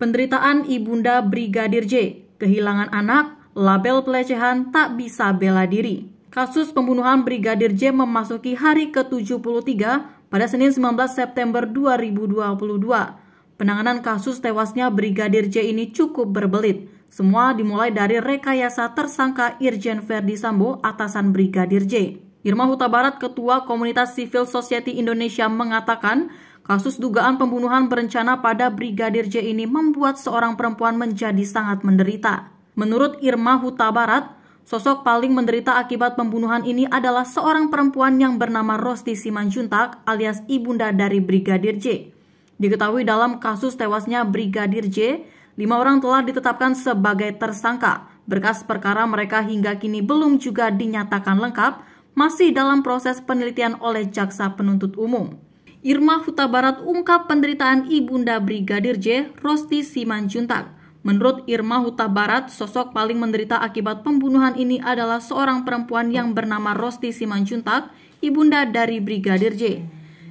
penderitaan ibunda Brigadir J, kehilangan anak, label pelecehan, tak bisa bela diri. Kasus pembunuhan Brigadir J memasuki hari ke-73 pada Senin 19 September 2022. Penanganan kasus tewasnya Brigadir J ini cukup berbelit. Semua dimulai dari rekayasa tersangka Irjen Verdi Sambo atasan Brigadir J. Irma Huta Barat, Ketua Komunitas Civil Society Indonesia mengatakan Kasus dugaan pembunuhan berencana pada Brigadir J ini membuat seorang perempuan menjadi sangat menderita. Menurut Irma Huta Barat, sosok paling menderita akibat pembunuhan ini adalah seorang perempuan yang bernama Rosti Simanjuntak alias ibunda dari Brigadir J. Diketahui dalam kasus tewasnya Brigadir J, lima orang telah ditetapkan sebagai tersangka. Berkas perkara mereka hingga kini belum juga dinyatakan lengkap, masih dalam proses penelitian oleh jaksa penuntut umum. Irma Huta Barat ungkap penderitaan ibunda Brigadir J, Rosti Simanjuntak. Menurut Irma Huta Barat, sosok paling menderita akibat pembunuhan ini adalah seorang perempuan yang bernama Rosti Simanjuntak, ibunda dari Brigadir J.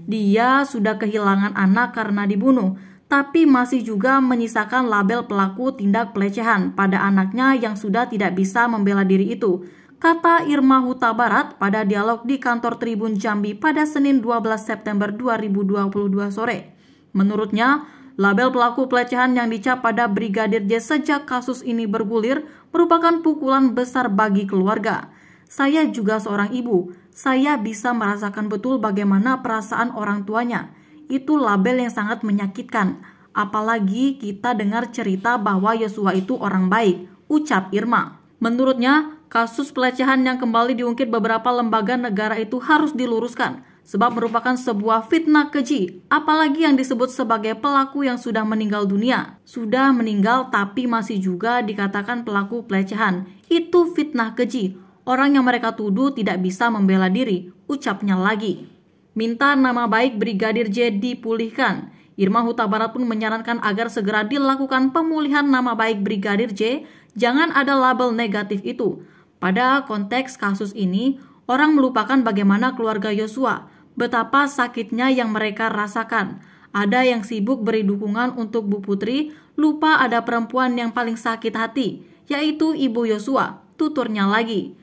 Dia sudah kehilangan anak karena dibunuh, tapi masih juga menyisakan label pelaku tindak pelecehan pada anaknya yang sudah tidak bisa membela diri itu kata Irma Huta Barat pada dialog di kantor Tribun Jambi pada Senin 12 September 2022 sore. Menurutnya, label pelaku pelecehan yang dicap pada Brigadir J sejak kasus ini bergulir merupakan pukulan besar bagi keluarga. Saya juga seorang ibu, saya bisa merasakan betul bagaimana perasaan orang tuanya. Itu label yang sangat menyakitkan. Apalagi kita dengar cerita bahwa Yosua itu orang baik, ucap Irma. Menurutnya, kasus pelecehan yang kembali diungkit beberapa lembaga negara itu harus diluruskan sebab merupakan sebuah fitnah keji, apalagi yang disebut sebagai pelaku yang sudah meninggal dunia. Sudah meninggal tapi masih juga dikatakan pelaku pelecehan. Itu fitnah keji. Orang yang mereka tuduh tidak bisa membela diri, ucapnya lagi. Minta nama baik Brigadir J dipulihkan. Irma Huta Barat pun menyarankan agar segera dilakukan pemulihan nama baik Brigadir J. Jangan ada label negatif itu. Pada konteks kasus ini, orang melupakan bagaimana keluarga Yosua, betapa sakitnya yang mereka rasakan. Ada yang sibuk beri dukungan untuk Bu Putri, lupa ada perempuan yang paling sakit hati, yaitu Ibu Yosua, tuturnya lagi.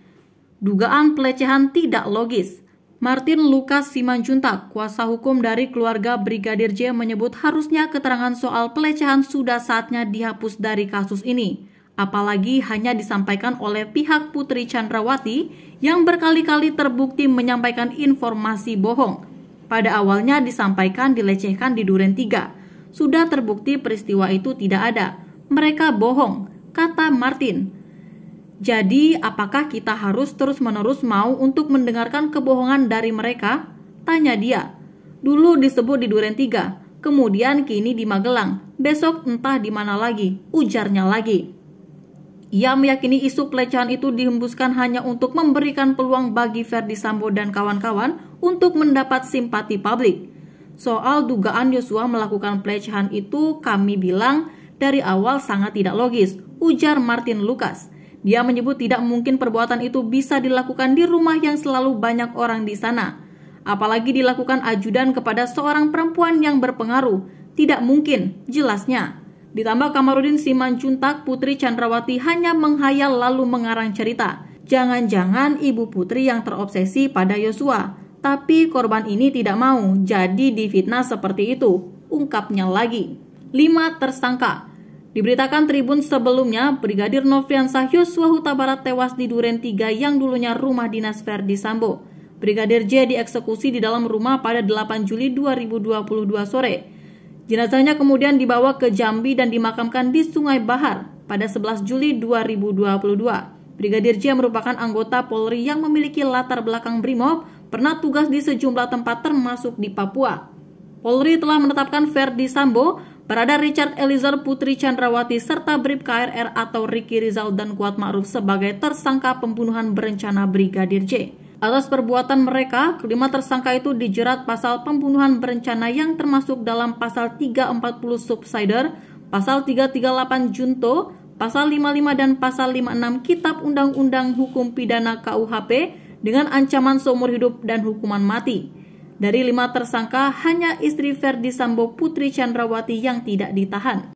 Dugaan pelecehan tidak logis. Martin Lukas Simanjuntak, kuasa hukum dari keluarga Brigadir J menyebut harusnya keterangan soal pelecehan sudah saatnya dihapus dari kasus ini apalagi hanya disampaikan oleh pihak Putri Chandrawati yang berkali-kali terbukti menyampaikan informasi bohong. Pada awalnya disampaikan dilecehkan di Duren 3. Sudah terbukti peristiwa itu tidak ada. Mereka bohong, kata Martin. Jadi, apakah kita harus terus-menerus mau untuk mendengarkan kebohongan dari mereka? Tanya dia. Dulu disebut di Duren 3, kemudian kini di Magelang, besok entah di mana lagi, ujarnya lagi. Ia meyakini isu pelecehan itu dihembuskan hanya untuk memberikan peluang bagi Ferdi Sambo dan kawan-kawan untuk mendapat simpati publik. Soal dugaan Yosua melakukan pelecehan itu kami bilang dari awal sangat tidak logis, ujar Martin Lukas. Dia menyebut tidak mungkin perbuatan itu bisa dilakukan di rumah yang selalu banyak orang di sana. Apalagi dilakukan ajudan kepada seorang perempuan yang berpengaruh. Tidak mungkin, jelasnya. Ditambah Kamarudin Simanjuntak, Putri Chandrawati hanya menghayal lalu mengarang cerita. Jangan-jangan ibu putri yang terobsesi pada Yosua. Tapi korban ini tidak mau, jadi difitnah seperti itu. Ungkapnya lagi. 5. Tersangka Diberitakan Tribun sebelumnya, Brigadir Novian Yosua Huta Barat tewas di Duren 3 yang dulunya rumah dinas Verdi Sambo. Brigadir J dieksekusi di dalam rumah pada 8 Juli 2022 sore. Jenazahnya kemudian dibawa ke Jambi dan dimakamkan di Sungai Bahar pada 11 Juli 2022. Brigadir J merupakan anggota Polri yang memiliki latar belakang BRIMOB, pernah tugas di sejumlah tempat termasuk di Papua. Polri telah menetapkan Ferdi Sambo, berada Richard Elizar Putri Chandrawati serta Brib KRR atau Ricky Rizal dan Kuat Ma'ruf sebagai tersangka pembunuhan berencana Brigadir J. Atas perbuatan mereka, kelima tersangka itu dijerat pasal pembunuhan berencana yang termasuk dalam pasal 340 subsider, pasal 338 junto, pasal 55 dan pasal 56 Kitab Undang-Undang Hukum Pidana KUHP dengan ancaman seumur hidup dan hukuman mati. Dari lima tersangka, hanya istri Verdi Sambo Putri Chandrawati yang tidak ditahan.